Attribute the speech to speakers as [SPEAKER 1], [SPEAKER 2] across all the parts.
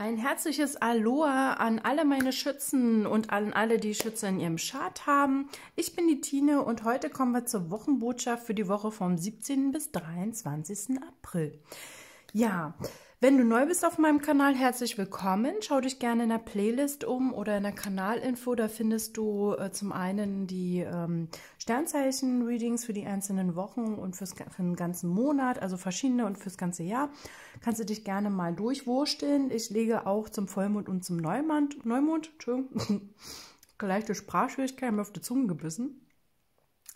[SPEAKER 1] Ein herzliches Aloha an alle meine Schützen und an alle, die Schütze in ihrem Chart haben. Ich bin die Tine und heute kommen wir zur Wochenbotschaft für die Woche vom 17. bis 23. April. Ja, wenn du neu bist auf meinem Kanal, herzlich willkommen. Schau dich gerne in der Playlist um oder in der Kanalinfo. Da findest du äh, zum einen die ähm, Sternzeichen-Readings für die einzelnen Wochen und fürs, für den ganzen Monat, also verschiedene und fürs ganze Jahr. Kannst du dich gerne mal durchwursteln. Ich lege auch zum Vollmond und zum Neumond, Neumond, Entschuldigung, gleiche Sprachschwierigkeit, mir auf die Zunge gebissen.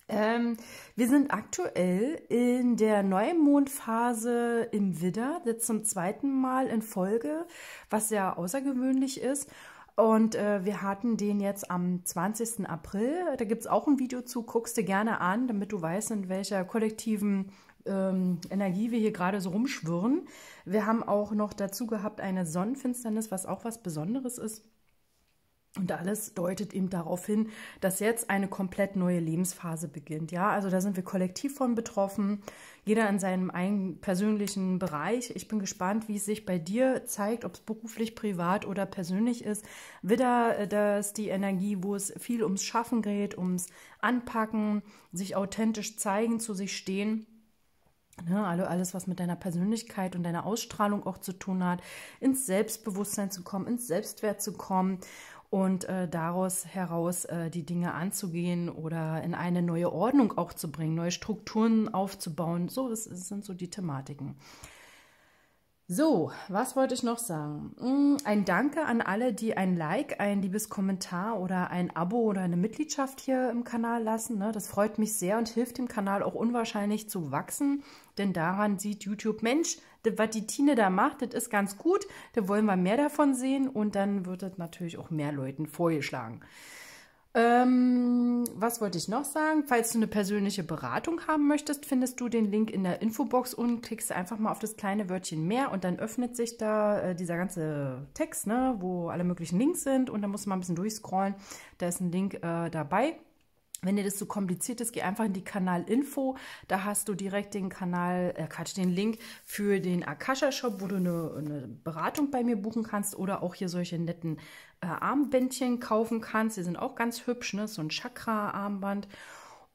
[SPEAKER 1] Ähm, wir sind aktuell in der Neumondphase im Widder, jetzt zum zweiten Mal in Folge, was sehr außergewöhnlich ist. Und äh, wir hatten den jetzt am 20. April. Da gibt es auch ein Video zu, guckst du gerne an, damit du weißt, in welcher kollektiven ähm, Energie wir hier gerade so rumschwirren. Wir haben auch noch dazu gehabt eine Sonnenfinsternis, was auch was Besonderes ist. Und alles deutet eben darauf hin, dass jetzt eine komplett neue Lebensphase beginnt. Ja, also da sind wir kollektiv von betroffen, jeder in seinem eigenen persönlichen Bereich. Ich bin gespannt, wie es sich bei dir zeigt, ob es beruflich, privat oder persönlich ist. Wieder äh, dass die Energie, wo es viel ums Schaffen geht, ums Anpacken, sich authentisch zeigen, zu sich stehen. Ne, also alles, was mit deiner Persönlichkeit und deiner Ausstrahlung auch zu tun hat, ins Selbstbewusstsein zu kommen, ins Selbstwert zu kommen und äh, daraus heraus äh, die Dinge anzugehen oder in eine neue Ordnung auch zu bringen, neue Strukturen aufzubauen. So das, das sind so die Thematiken. So, was wollte ich noch sagen? Hm, ein Danke an alle, die ein Like, ein liebes Kommentar oder ein Abo oder eine Mitgliedschaft hier im Kanal lassen. Ne? Das freut mich sehr und hilft dem Kanal auch unwahrscheinlich zu wachsen, denn daran sieht YouTube, Mensch, was die Tine da macht, das ist ganz gut, da wollen wir mehr davon sehen und dann wird das natürlich auch mehr Leuten vorgeschlagen. Ähm, was wollte ich noch sagen? Falls du eine persönliche Beratung haben möchtest, findest du den Link in der Infobox und klickst einfach mal auf das kleine Wörtchen mehr und dann öffnet sich da äh, dieser ganze Text, ne, wo alle möglichen Links sind und dann musst du mal ein bisschen durchscrollen. Da ist ein Link äh, dabei. Wenn dir das zu so kompliziert ist, geh einfach in die Kanalinfo. Da hast du direkt den Kanal, äh den Link für den Akasha-Shop, wo du eine, eine, Beratung bei mir buchen kannst oder auch hier solche netten äh, Armbändchen kaufen kannst. Die sind auch ganz hübsch, ne? so ein Chakra-Armband.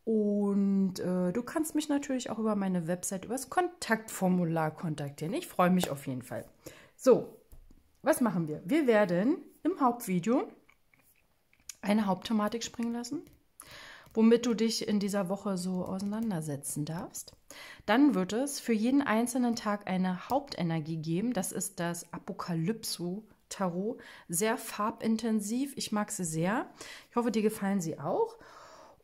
[SPEAKER 1] Und äh, du kannst mich natürlich auch über meine Website, über das Kontaktformular kontaktieren. Ich freue mich auf jeden Fall. So, was machen wir? Wir werden im Hauptvideo eine Hauptthematik springen lassen womit du dich in dieser Woche so auseinandersetzen darfst. Dann wird es für jeden einzelnen Tag eine Hauptenergie geben. Das ist das Apokalypso. Tarot, sehr farbintensiv. Ich mag sie sehr. Ich hoffe, dir gefallen sie auch.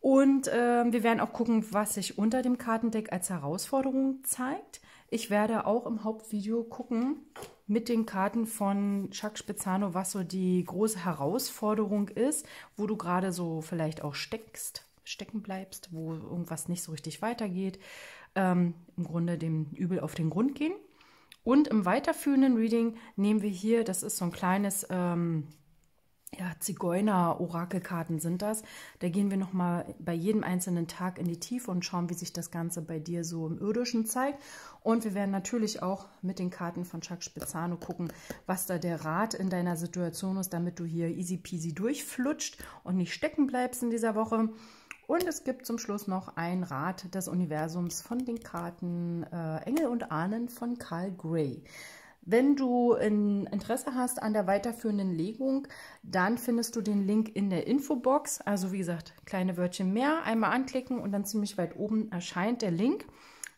[SPEAKER 1] Und äh, wir werden auch gucken, was sich unter dem Kartendeck als Herausforderung zeigt. Ich werde auch im Hauptvideo gucken mit den Karten von Chuck Spezzano, was so die große Herausforderung ist, wo du gerade so vielleicht auch steckst stecken bleibst, wo irgendwas nicht so richtig weitergeht, ähm, im Grunde dem Übel auf den Grund gehen. Und im weiterführenden Reading nehmen wir hier, das ist so ein kleines ähm, ja, Zigeuner-Orakelkarten sind das. Da gehen wir nochmal bei jedem einzelnen Tag in die Tiefe und schauen, wie sich das Ganze bei dir so im Irdischen zeigt. Und wir werden natürlich auch mit den Karten von Chuck Spezzano gucken, was da der Rat in deiner Situation ist, damit du hier easy peasy durchflutscht und nicht stecken bleibst in dieser Woche. Und es gibt zum Schluss noch ein Rat des Universums von den Karten äh, Engel und Ahnen von Carl Gray. Wenn du Interesse hast an der weiterführenden Legung, dann findest du den Link in der Infobox. Also wie gesagt, kleine Wörtchen mehr, einmal anklicken und dann ziemlich weit oben erscheint der Link.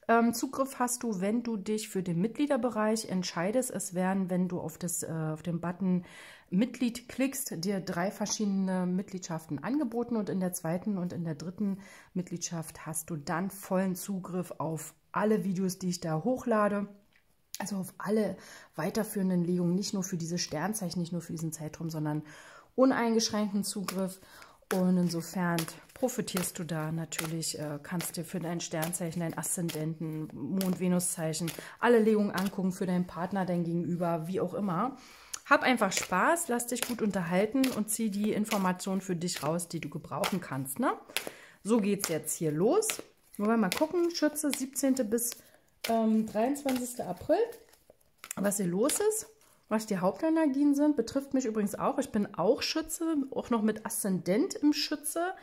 [SPEAKER 1] Ähm, Zugriff hast du, wenn du dich für den Mitgliederbereich entscheidest. Es werden, wenn du auf, das, äh, auf den Button Mitglied klickst, dir drei verschiedene Mitgliedschaften angeboten und in der zweiten und in der dritten Mitgliedschaft hast du dann vollen Zugriff auf alle Videos, die ich da hochlade. Also auf alle weiterführenden Legungen, nicht nur für diese Sternzeichen, nicht nur für diesen Zeitraum, sondern uneingeschränkten Zugriff. Und insofern profitierst du da natürlich, äh, kannst dir für dein Sternzeichen, dein Aszendenten, Mond-Venus-Zeichen alle Legungen angucken, für deinen Partner, dein Gegenüber, wie auch immer. Hab einfach Spaß, lass dich gut unterhalten und zieh die Informationen für dich raus, die du gebrauchen kannst. Ne? So es jetzt hier los. Wollen wir mal gucken, Schütze, 17. bis ähm, 23. April, was hier los ist. Was die Hauptenergien sind, betrifft mich übrigens auch. Ich bin auch Schütze, auch noch mit Aszendent im Schütze.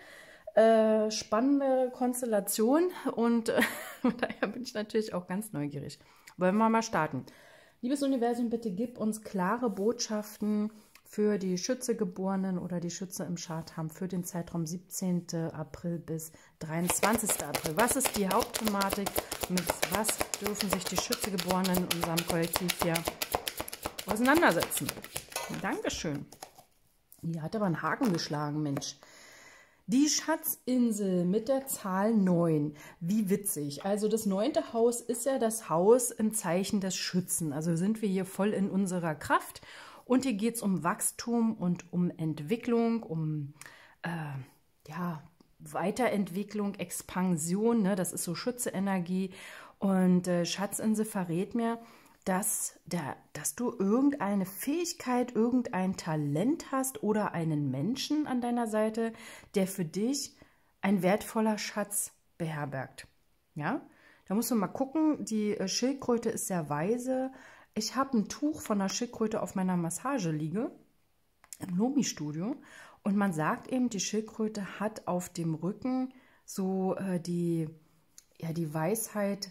[SPEAKER 1] Äh, spannende Konstellation und äh, daher bin ich natürlich auch ganz neugierig. Wollen wir mal starten. Liebes Universum, bitte gib uns klare Botschaften für die Schützegeborenen oder die Schütze im Chart haben für den Zeitraum 17. April bis 23. April. Was ist die Hauptthematik? Mit was dürfen sich die Schützegeborenen in unserem Kollektiv hier auseinandersetzen? Dankeschön. Die hat aber einen Haken geschlagen, Mensch. Die Schatzinsel mit der Zahl 9. Wie witzig. Also das neunte Haus ist ja das Haus im Zeichen des Schützen. Also sind wir hier voll in unserer Kraft. Und hier geht es um Wachstum und um Entwicklung, um äh, ja, Weiterentwicklung, Expansion. Ne? Das ist so Schütze-Energie. Und äh, Schatzinsel verrät mir, dass, der, dass du irgendeine Fähigkeit, irgendein Talent hast oder einen Menschen an deiner Seite, der für dich ein wertvoller Schatz beherbergt. Ja, da musst du mal gucken. Die äh, Schildkröte ist sehr weise. Ich habe ein Tuch von der Schildkröte auf meiner Massageliege im Nomi-Studio und man sagt eben, die Schildkröte hat auf dem Rücken so äh, die, ja, die Weisheit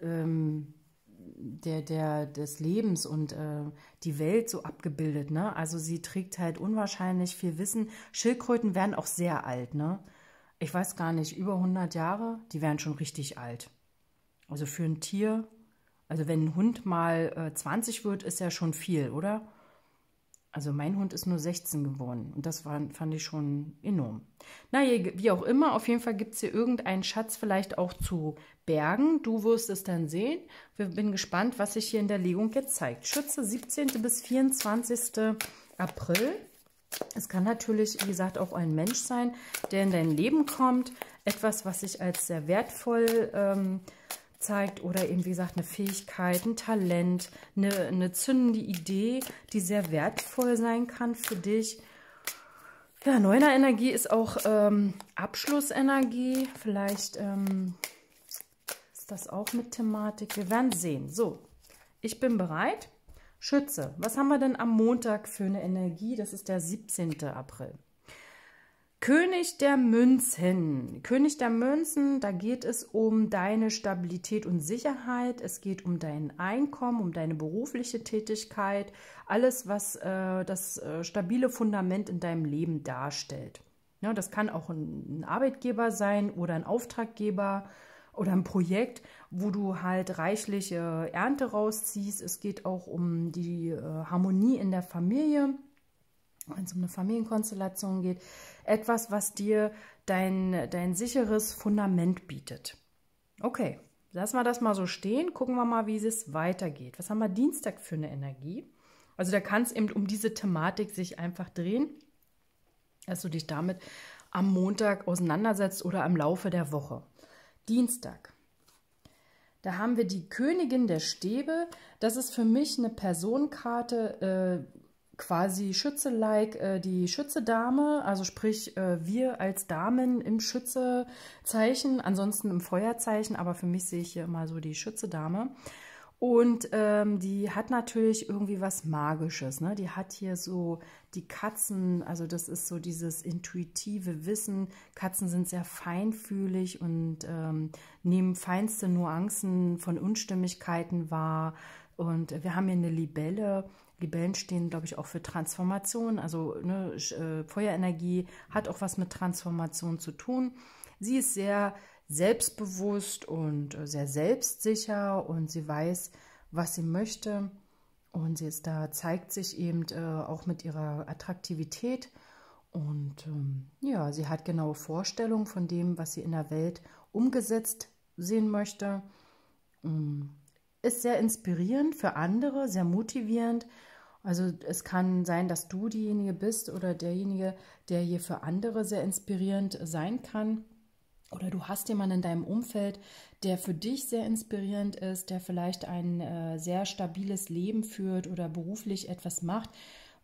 [SPEAKER 1] ähm, der, der, des Lebens und äh, die Welt so abgebildet. Ne? Also sie trägt halt unwahrscheinlich viel Wissen. Schildkröten werden auch sehr alt. Ne? Ich weiß gar nicht, über 100 Jahre, die werden schon richtig alt. Also für ein Tier, also wenn ein Hund mal äh, 20 wird, ist ja schon viel, oder? Also mein Hund ist nur 16 geworden und das war, fand ich schon enorm. Naja, wie auch immer, auf jeden Fall gibt es hier irgendeinen Schatz vielleicht auch zu bergen. Du wirst es dann sehen. Wir bin gespannt, was sich hier in der Legung jetzt zeigt. Schütze 17. bis 24. April. Es kann natürlich, wie gesagt, auch ein Mensch sein, der in dein Leben kommt. Etwas, was sich als sehr wertvoll ähm, zeigt oder eben, wie gesagt, eine Fähigkeit, ein Talent, eine, eine zündende Idee, die sehr wertvoll sein kann für dich. Ja, neuner Energie ist auch ähm, Abschlussenergie. Vielleicht ähm, ist das auch mit Thematik. Wir werden sehen. So, ich bin bereit. Schütze, was haben wir denn am Montag für eine Energie? Das ist der 17. April. König der Münzen. König der Münzen, da geht es um deine Stabilität und Sicherheit. Es geht um dein Einkommen, um deine berufliche Tätigkeit. Alles, was äh, das äh, stabile Fundament in deinem Leben darstellt. Ja, das kann auch ein, ein Arbeitgeber sein oder ein Auftraggeber oder ein Projekt, wo du halt reichliche Ernte rausziehst. Es geht auch um die äh, Harmonie in der Familie wenn es um eine Familienkonstellation geht, etwas, was dir dein, dein sicheres Fundament bietet. Okay, lassen wir das mal so stehen, gucken wir mal, wie es weitergeht. Was haben wir Dienstag für eine Energie? Also da kann es eben um diese Thematik sich einfach drehen, dass du dich damit am Montag auseinandersetzt oder im Laufe der Woche. Dienstag. Da haben wir die Königin der Stäbe. Das ist für mich eine Personenkarte, äh, quasi Schütze-like äh, die Schütze-Dame, also sprich äh, wir als Damen im Schütze-Zeichen, ansonsten im Feuerzeichen, aber für mich sehe ich hier immer so die Schütze-Dame. Und ähm, die hat natürlich irgendwie was Magisches. Ne? Die hat hier so die Katzen, also das ist so dieses intuitive Wissen. Katzen sind sehr feinfühlig und ähm, nehmen feinste Nuancen von Unstimmigkeiten wahr. Und wir haben hier eine Libelle, Libellen stehen, glaube ich, auch für Transformation. Also ne, äh, Feuerenergie hat auch was mit Transformation zu tun. Sie ist sehr selbstbewusst und äh, sehr selbstsicher und sie weiß, was sie möchte. Und sie ist da, zeigt sich eben äh, auch mit ihrer Attraktivität. Und ähm, ja, sie hat genaue Vorstellungen von dem, was sie in der Welt umgesetzt sehen möchte. Mm, ist sehr inspirierend für andere, sehr motivierend also es kann sein, dass du diejenige bist oder derjenige, der hier für andere sehr inspirierend sein kann. Oder du hast jemanden in deinem Umfeld, der für dich sehr inspirierend ist, der vielleicht ein äh, sehr stabiles Leben führt oder beruflich etwas macht,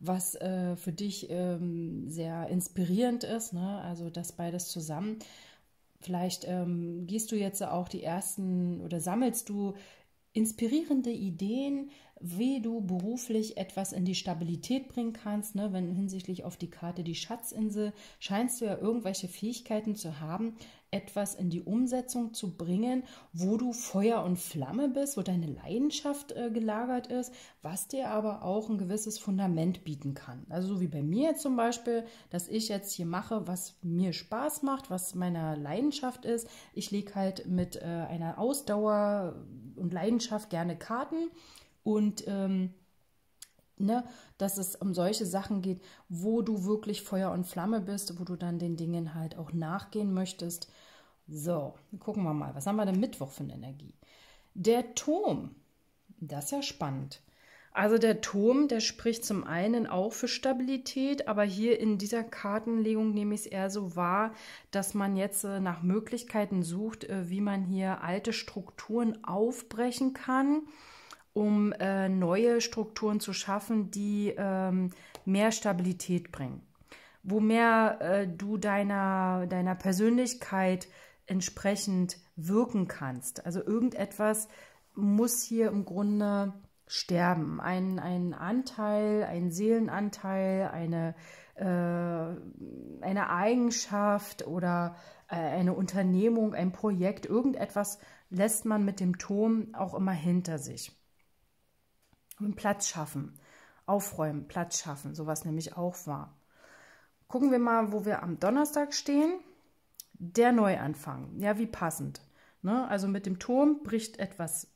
[SPEAKER 1] was äh, für dich ähm, sehr inspirierend ist. Ne? Also das beides zusammen. Vielleicht ähm, gehst du jetzt auch die ersten oder sammelst du inspirierende Ideen, wie du beruflich etwas in die Stabilität bringen kannst. Ne? Wenn hinsichtlich auf die Karte die Schatzinsel, scheinst du ja irgendwelche Fähigkeiten zu haben, etwas in die Umsetzung zu bringen, wo du Feuer und Flamme bist, wo deine Leidenschaft äh, gelagert ist, was dir aber auch ein gewisses Fundament bieten kann. Also so wie bei mir zum Beispiel, dass ich jetzt hier mache, was mir Spaß macht, was meiner Leidenschaft ist. Ich lege halt mit äh, einer Ausdauer und Leidenschaft gerne Karten und ähm, ne, dass es um solche Sachen geht, wo du wirklich Feuer und Flamme bist, wo du dann den Dingen halt auch nachgehen möchtest. So, gucken wir mal, was haben wir denn Mittwoch für eine Energie? Der Turm, das ist ja spannend. Also der Turm, der spricht zum einen auch für Stabilität, aber hier in dieser Kartenlegung nehme ich es eher so wahr, dass man jetzt äh, nach Möglichkeiten sucht, äh, wie man hier alte Strukturen aufbrechen kann um äh, neue Strukturen zu schaffen, die ähm, mehr Stabilität bringen. Wo mehr äh, du deiner, deiner Persönlichkeit entsprechend wirken kannst. Also irgendetwas muss hier im Grunde sterben. Ein, ein Anteil, ein Seelenanteil, eine, äh, eine Eigenschaft oder äh, eine Unternehmung, ein Projekt, irgendetwas lässt man mit dem Turm auch immer hinter sich. Und Platz schaffen, aufräumen, Platz schaffen, sowas nämlich auch war. Gucken wir mal, wo wir am Donnerstag stehen. Der Neuanfang, ja, wie passend. Ne? Also mit dem Turm bricht etwas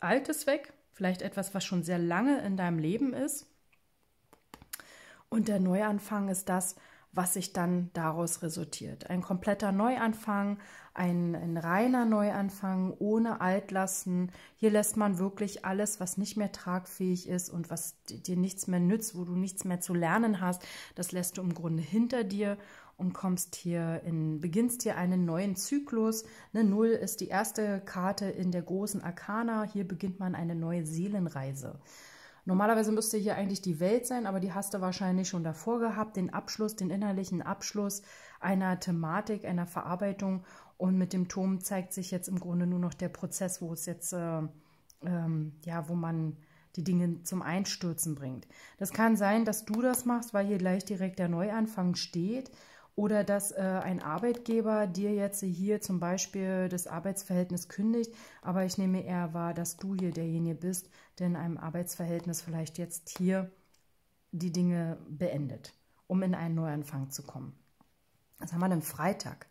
[SPEAKER 1] Altes weg, vielleicht etwas, was schon sehr lange in deinem Leben ist. Und der Neuanfang ist das, was sich dann daraus resultiert. Ein kompletter Neuanfang, ein, ein reiner Neuanfang ohne Altlasten. Hier lässt man wirklich alles, was nicht mehr tragfähig ist und was dir nichts mehr nützt, wo du nichts mehr zu lernen hast, das lässt du im Grunde hinter dir und kommst hier in, beginnst hier einen neuen Zyklus. Eine Null ist die erste Karte in der großen Arkana. Hier beginnt man eine neue Seelenreise. Normalerweise müsste hier eigentlich die Welt sein, aber die hast du wahrscheinlich schon davor gehabt, den Abschluss, den innerlichen Abschluss einer Thematik, einer Verarbeitung. Und mit dem Turm zeigt sich jetzt im Grunde nur noch der Prozess, wo es jetzt, äh, ähm, ja, wo man die Dinge zum Einstürzen bringt. Das kann sein, dass du das machst, weil hier gleich direkt der Neuanfang steht. Oder dass äh, ein Arbeitgeber dir jetzt hier zum Beispiel das Arbeitsverhältnis kündigt, aber ich nehme eher wahr, dass du hier derjenige bist, der in einem Arbeitsverhältnis vielleicht jetzt hier die Dinge beendet, um in einen Neuanfang zu kommen. Was haben wir denn Freitag?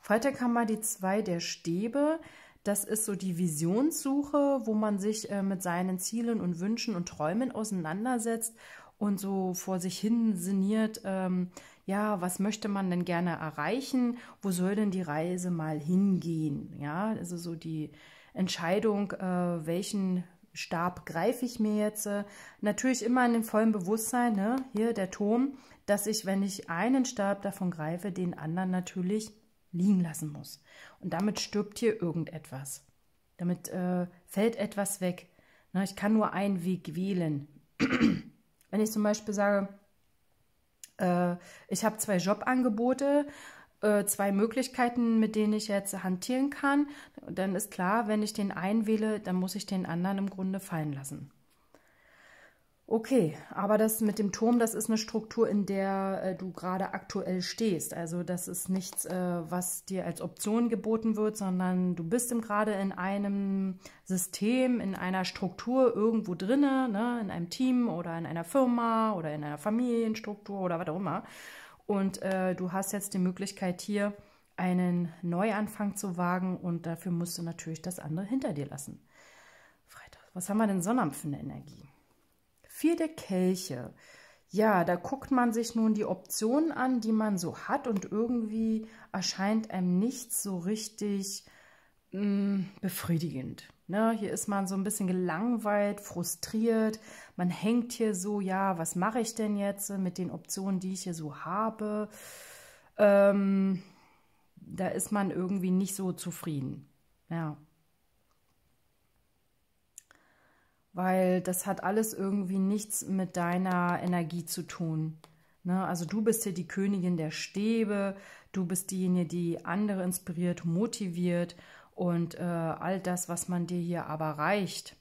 [SPEAKER 1] Freitag haben wir die zwei der Stäbe. Das ist so die Visionssuche, wo man sich äh, mit seinen Zielen und Wünschen und Träumen auseinandersetzt und so vor sich hin sinniert, ähm, ja, was möchte man denn gerne erreichen? Wo soll denn die Reise mal hingehen? Ja, also so die Entscheidung, äh, welchen Stab greife ich mir jetzt? Äh, natürlich immer in dem vollen Bewusstsein, ne? hier der Turm, dass ich, wenn ich einen Stab davon greife, den anderen natürlich liegen lassen muss. Und damit stirbt hier irgendetwas. Damit äh, fällt etwas weg. Na, ne, ich kann nur einen Weg wählen. wenn ich zum Beispiel sage, äh, ich habe zwei Jobangebote, äh, zwei Möglichkeiten, mit denen ich jetzt hantieren kann, dann ist klar, wenn ich den einen wähle, dann muss ich den anderen im Grunde fallen lassen. Okay, aber das mit dem Turm, das ist eine Struktur, in der äh, du gerade aktuell stehst. Also das ist nichts, äh, was dir als Option geboten wird, sondern du bist gerade in einem System, in einer Struktur irgendwo drinnen, ne, in einem Team oder in einer Firma oder in einer Familienstruktur oder was auch immer. Und äh, du hast jetzt die Möglichkeit hier einen Neuanfang zu wagen und dafür musst du natürlich das andere hinter dir lassen. Freitag. Was haben wir denn Sonnabend für eine Energie? Vier der Kelche. Ja, da guckt man sich nun die Optionen an, die man so hat und irgendwie erscheint einem nichts so richtig mh, mm, befriedigend. Ne? Hier ist man so ein bisschen gelangweilt, frustriert. Man hängt hier so, ja, was mache ich denn jetzt mit den Optionen, die ich hier so habe? Ähm, da ist man irgendwie nicht so zufrieden. Ja. weil das hat alles irgendwie nichts mit deiner Energie zu tun. Ne? Also du bist hier die Königin der Stäbe, du bist diejenige, die andere inspiriert, motiviert und äh, all das, was man dir hier aber reicht,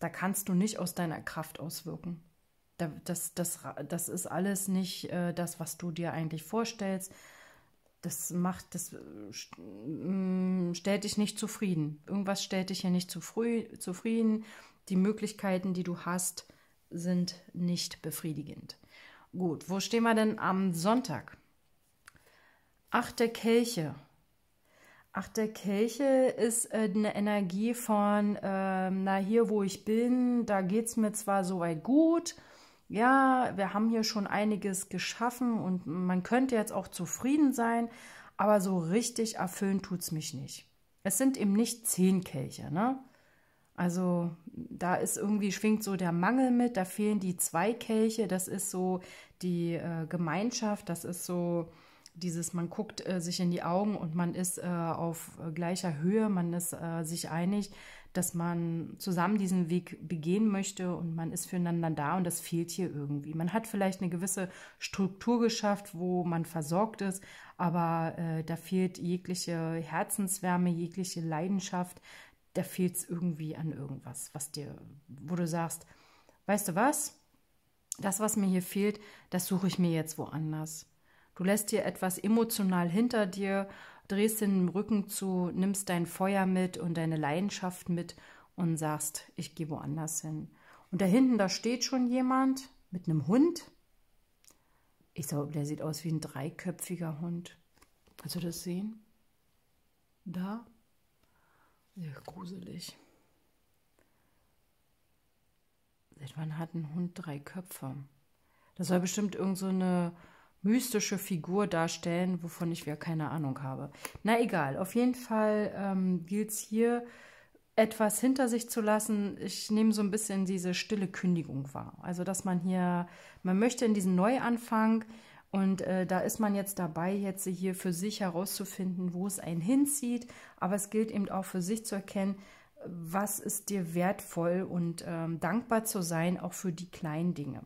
[SPEAKER 1] da kannst du nicht aus deiner Kraft auswirken. Da, das, das, das ist alles nicht äh, das, was du dir eigentlich vorstellst. Das macht, das äh, mm, stellt dich nicht zufrieden. Irgendwas stellt dich hier nicht zufrieden die Möglichkeiten, die du hast, sind nicht befriedigend. Gut, wo stehen wir denn am Sonntag? Achte Kelche. Achte Kelche ist eine Energie von, äh, na hier, wo ich bin, da geht es mir zwar soweit gut, ja, wir haben hier schon einiges geschaffen und man könnte jetzt auch zufrieden sein, aber so richtig erfüllen tut es mich nicht. Es sind eben nicht zehn Kelche, ne? Also da ist irgendwie schwingt so der Mangel mit, da fehlen die Zweikelche, das ist so die äh, Gemeinschaft, das ist so dieses, man guckt äh, sich in die Augen und man ist äh, auf äh, gleicher Höhe, man ist äh, sich einig, dass man zusammen diesen Weg begehen möchte und man ist füreinander da und das fehlt hier irgendwie. Man hat vielleicht eine gewisse Struktur geschafft, wo man versorgt ist, aber äh, da fehlt jegliche Herzenswärme, jegliche Leidenschaft, da fehlt es irgendwie an irgendwas, was dir, wo du sagst, weißt du was? Das, was mir hier fehlt, das suche ich mir jetzt woanders. Du lässt dir etwas emotional hinter dir, drehst den Rücken zu, nimmst dein Feuer mit und deine Leidenschaft mit und sagst, ich gehe woanders hin. Und da hinten, da steht schon jemand mit einem Hund. Ich glaube, der sieht aus wie ein dreiköpfiger Hund. Kannst du das sehen? Da, sehr gruselig. Seit wann hat ein Hund drei Köpfe? Das soll bestimmt irgend so eine mystische Figur darstellen, wovon ich ja keine Ahnung habe. Na egal, auf jeden Fall ähm, gilt es hier, etwas hinter sich zu lassen. Ich nehme so ein bisschen diese stille Kündigung wahr. Also, dass man hier, man möchte in diesen Neuanfang und äh, da ist man jetzt dabei, jetzt hier für sich herauszufinden, wo es einen hinzieht. Aber es gilt eben auch für sich zu erkennen, was ist dir wertvoll und ähm, dankbar zu sein, auch für die kleinen Dinge.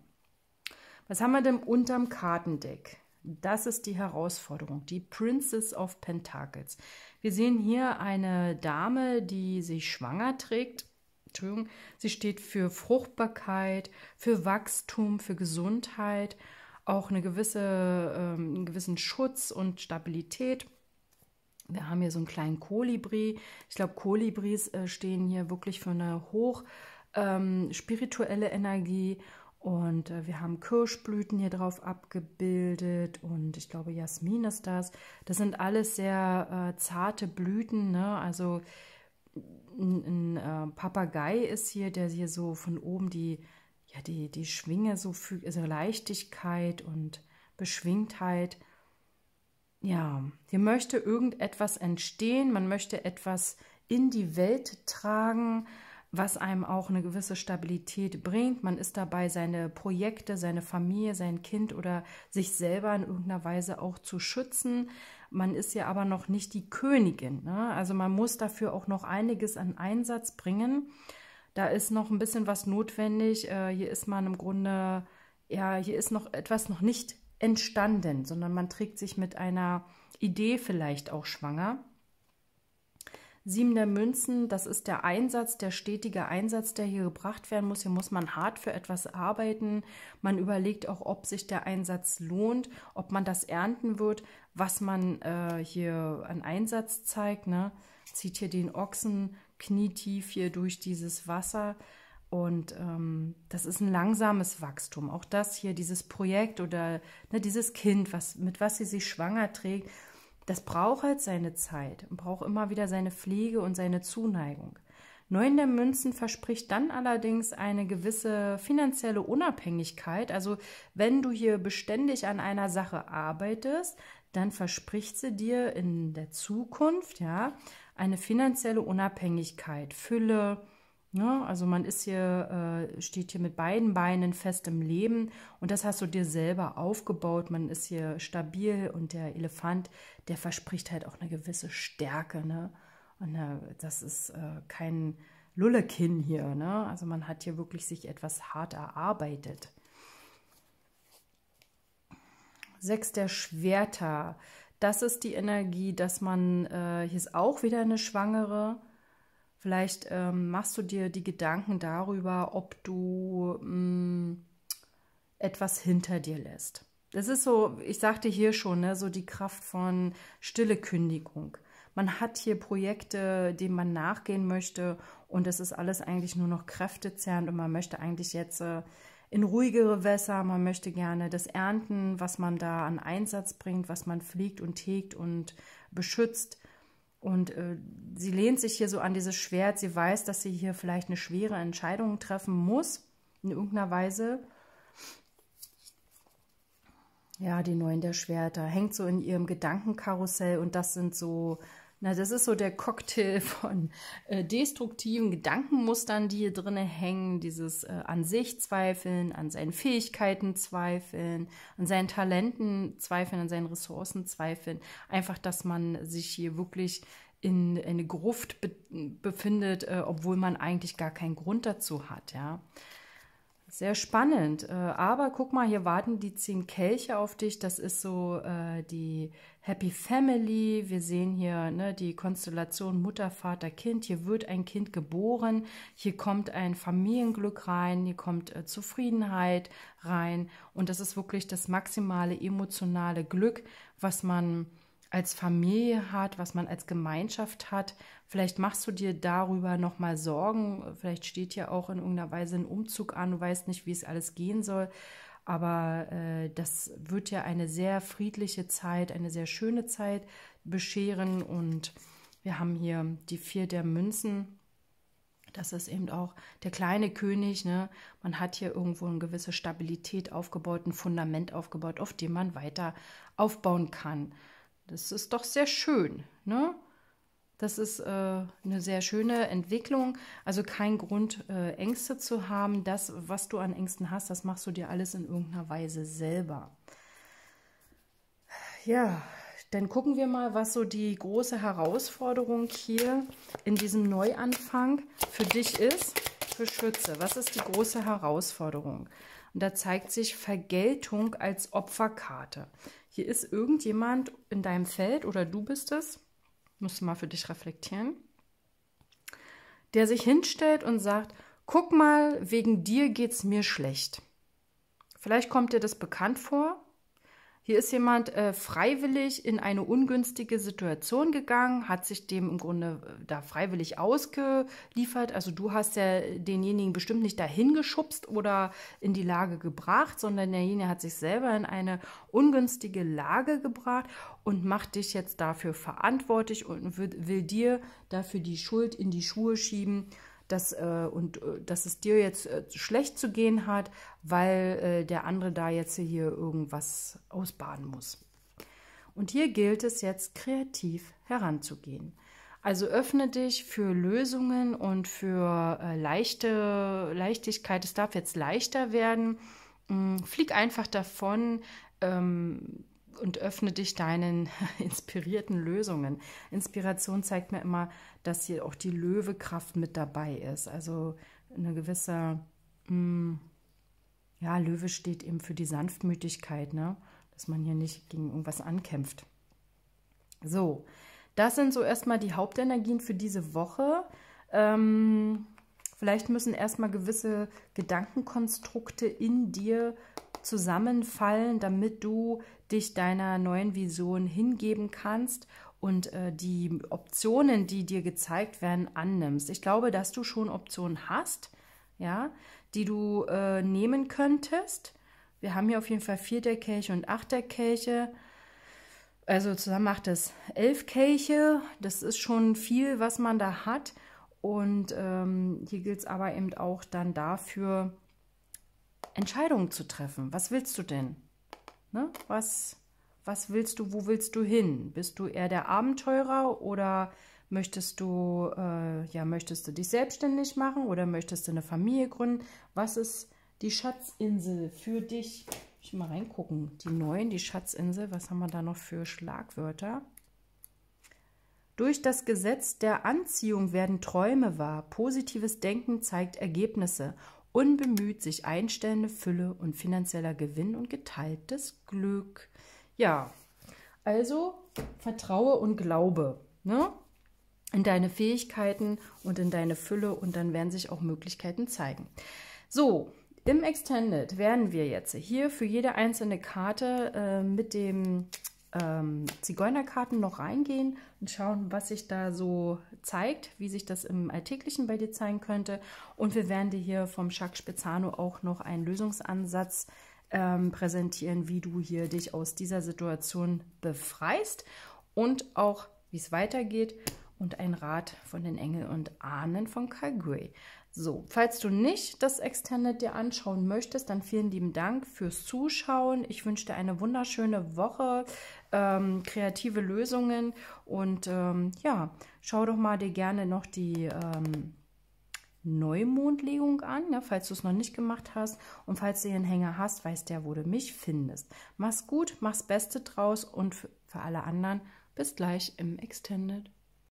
[SPEAKER 1] Was haben wir denn unterm Kartendeck? Das ist die Herausforderung, die Princess of Pentacles. Wir sehen hier eine Dame, die sich schwanger trägt. Entschuldigung, sie steht für Fruchtbarkeit, für Wachstum, für Gesundheit auch eine gewisse, ähm, einen gewissen Schutz und Stabilität. Wir haben hier so einen kleinen Kolibri. Ich glaube, Kolibris äh, stehen hier wirklich für eine hoch ähm, spirituelle Energie. Und äh, wir haben Kirschblüten hier drauf abgebildet und ich glaube, Jasmin ist das. Das sind alles sehr äh, zarte Blüten, ne? Also ein, ein äh, Papagei ist hier, der hier so von oben die ja, die, die Schwinge, so, so also Leichtigkeit und Beschwingtheit. Ja, hier möchte irgendetwas entstehen, man möchte etwas in die Welt tragen, was einem auch eine gewisse Stabilität bringt. Man ist dabei, seine Projekte, seine Familie, sein Kind oder sich selber in irgendeiner Weise auch zu schützen. Man ist ja aber noch nicht die Königin. Ne? Also man muss dafür auch noch einiges an Einsatz bringen. Da ist noch ein bisschen was notwendig. Äh, hier ist man im Grunde, ja, hier ist noch etwas noch nicht entstanden, sondern man trägt sich mit einer Idee vielleicht auch schwanger. Sieben der Münzen, das ist der Einsatz, der stetige Einsatz, der hier gebracht werden muss. Hier muss man hart für etwas arbeiten. Man überlegt auch, ob sich der Einsatz lohnt, ob man das ernten wird, was man äh, hier an Einsatz zeigt. Ne? Zieht hier den Ochsen knietief hier durch dieses Wasser. Und ähm, das ist ein langsames Wachstum. Auch das hier, dieses Projekt oder ne, dieses Kind, was, mit was sie sich schwanger trägt, das braucht halt seine Zeit und braucht immer wieder seine Pflege und seine Zuneigung. Neun der Münzen verspricht dann allerdings eine gewisse finanzielle Unabhängigkeit. Also wenn du hier beständig an einer Sache arbeitest, dann verspricht sie dir in der Zukunft, ja, eine finanzielle Unabhängigkeit, Fülle. Ne? Also man ist hier, äh, steht hier mit beiden Beinen fest im Leben und das hast du dir selber aufgebaut. Man ist hier stabil und der Elefant, der verspricht halt auch eine gewisse Stärke. Ne? Und äh, das ist äh, kein Lullekin hier. Ne? Also man hat hier wirklich sich etwas hart erarbeitet. Sechs der Schwerter das ist die Energie, dass man, äh, hier ist auch wieder eine Schwangere. Vielleicht ähm, machst du dir die Gedanken darüber, ob du mh, hm, etwas hinter dir lässt. Das ist so, ich sagte hier schon, ne, so die Kraft von stille Kündigung. Man hat hier Projekte, denen man nachgehen möchte und es ist alles eigentlich nur noch kräftezehrend und man möchte eigentlich jetzt äh, in ruhigere Wässer, man möchte gerne das ernten, was man da an Einsatz bringt, was man pflegt und hegt und beschützt. Und äh, sie lehnt sich hier so an dieses Schwert, sie weiß, dass sie hier vielleicht eine schwere Entscheidung treffen muss, in irgendeiner Weise. Ja, die Neun der Schwerter hängt so in ihrem Gedankenkarussell und das sind so na, das ist so der Cocktail von äh, destruktiven Gedankenmustern, die hier drinne hängen. Dieses äh, an sich zweifeln, an seinen Fähigkeiten zweifeln, an seinen Talenten zweifeln, an seinen Ressourcen zweifeln. Einfach, dass man sich hier wirklich in, eine Gruft be befindet, äh, obwohl man eigentlich gar keinen Grund dazu hat, ja. Sehr spannend. Äh, aber guck mal, hier warten die zehn Kelche auf dich. Das ist so äh, die Happy Family. Wir sehen hier ne, die Konstellation Mutter, Vater, Kind. Hier wird ein Kind geboren. Hier kommt ein Familienglück rein. Hier kommt äh, Zufriedenheit rein. Und das ist wirklich das maximale emotionale Glück, was man als Familie hat, was man als Gemeinschaft hat. Vielleicht machst du dir darüber nochmal Sorgen. Vielleicht steht ja auch in irgendeiner Weise ein Umzug an. Du weißt nicht, wie es alles gehen soll. Aber äh, das wird ja eine sehr friedliche Zeit, eine sehr schöne Zeit bescheren. Und wir haben hier die vier der Münzen. Das ist eben auch der kleine König. Ne? Man hat hier irgendwo eine gewisse Stabilität aufgebaut, ein Fundament aufgebaut, auf dem man weiter aufbauen kann. Das ist doch sehr schön. Ne? Das ist äh, eine sehr schöne Entwicklung. Also kein Grund, äh, Ängste zu haben. Das, was du an Ängsten hast, das machst du dir alles in irgendeiner Weise selber. Ja, dann gucken wir mal, was so die große Herausforderung hier in diesem Neuanfang für dich ist, für Schütze. Was ist die große Herausforderung? Und da zeigt sich Vergeltung als Opferkarte hier ist irgendjemand in deinem Feld oder du bist es, musst du mal für dich reflektieren, der sich hinstellt und sagt, guck mal, wegen dir geht es mir schlecht. Vielleicht kommt dir das bekannt vor hier ist jemand äh, freiwillig in eine ungünstige Situation gegangen, hat sich dem im Grunde äh, da freiwillig ausgeliefert. Also du hast ja denjenigen bestimmt nicht dahin geschubst oder in die Lage gebracht, sondern derjenige hat sich selber in eine ungünstige Lage gebracht und macht dich jetzt dafür verantwortlich und will, will dir dafür die Schuld in die Schuhe schieben, dass, äh, und, äh, dass es dir jetzt äh, schlecht zu gehen hat, weil äh, der andere da jetzt hier irgendwas ausbaden muss. Und hier gilt es jetzt kreativ heranzugehen. Also öffne dich für Lösungen und für äh, leichte Leichtigkeit. Es darf jetzt leichter werden. Mh, mm, flieg einfach davon. Ähm, und öffne dich deinen inspirierten Lösungen. Inspiration zeigt mir immer, dass hier auch die Löwekraft mit dabei ist. Also eine gewisse, mh, mm, ja, Löwe steht eben für die Sanftmütigkeit, ne? dass man hier nicht gegen irgendwas ankämpft. So, das sind so erstmal die Hauptenergien für diese Woche. Ähm, vielleicht müssen erstmal gewisse Gedankenkonstrukte in dir zusammenfallen, damit du dich deiner neuen Vision hingeben kannst und äh, die Optionen, die dir gezeigt werden, annimmst. Ich glaube, dass du schon Optionen hast, ja, die du äh, nehmen könntest. Wir haben hier auf jeden Fall Vierterkelche und Achterkelche. Also zusammen macht es elf Kelche. Das ist schon viel, was man da hat. Und ähm, hier gilt es aber eben auch dann dafür, Entscheidungen zu treffen. Was willst du denn? Ne? Was, was willst du, wo willst du hin? Bist du eher der Abenteurer oder möchtest du, äh, ja, möchtest du dich selbstständig machen oder möchtest du eine Familie gründen? Was ist die Schatzinsel für dich? Ich mal reingucken. Die neuen, die Schatzinsel, was haben wir da noch für Schlagwörter? Durch das Gesetz der Anziehung werden Träume wahr. Positives Denken zeigt Ergebnisse unbemüht sich einstellende Fülle und finanzieller Gewinn und geteiltes Glück. Ja, also vertraue und glaube ne? in deine Fähigkeiten und in deine Fülle und dann werden sich auch Möglichkeiten zeigen. So, im Extended werden wir jetzt hier für jede einzelne Karte äh, mit dem ähm, Zigeunerkarten noch reingehen und schauen, was sich da so zeigt, wie sich das im Alltäglichen bei dir zeigen könnte. Und wir werden dir hier vom Jacques Spezzano auch noch einen Lösungsansatz ähm, präsentieren, wie du hier dich aus dieser Situation befreist und auch, wie es weitergeht und ein Rat von den Engel und Ahnen von Karl So, falls du nicht das Extended dir anschauen möchtest, dann vielen lieben Dank fürs Zuschauen. Ich wünsche dir eine wunderschöne Woche ähm, kreative Lösungen. Und ähm, ja, schau doch mal dir gerne noch die ähm, Neumondlegung an, ja, ne, falls du es noch nicht gemacht hast. Und falls du einen Hänger hast, weiß der, wo du mich findest. Mach's gut, mach's Beste draus und für alle anderen bis gleich im Extended.